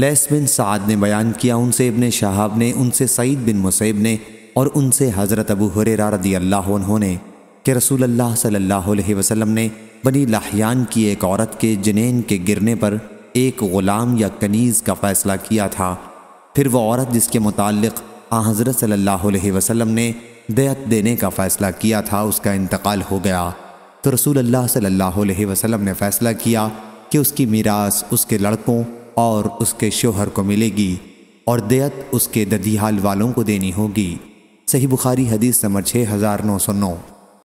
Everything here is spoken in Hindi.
लैस बिन साद ने बयान किया उनसे इबन शहाब ने उनसे सईद बिन मुसैब ने और उनसे हज़रत अबू हुरेरा रदी अल्लाह उन्होंने कि रसूल अल्लाह सल्लल्लाहु अलैहि वसल्लम ने बनी लाहयान की एक औरत के जनेन के गिरने पर एक ग़ुलाम या कनीज़ का फ़ैसला किया था फिर वह औरत जिसके मुतक़ आ हज़रत सल्लल्लाहु अलैहि वसल्लम ने दयत देने का फ़ैसला किया था उसका इंतकाल हो गया तो रसूल अल्लाह सल्लल्लाहु अलैहि वसल्लम ने फ़ैसला किया कि उसकी मीरास उसके लड़कों और उसके शोहर को मिलेगी और देयत उसके ददीहाल वालों को देनी होगी सही बुखारी हदीस नंबर छः हज़ार नौ सौ नौ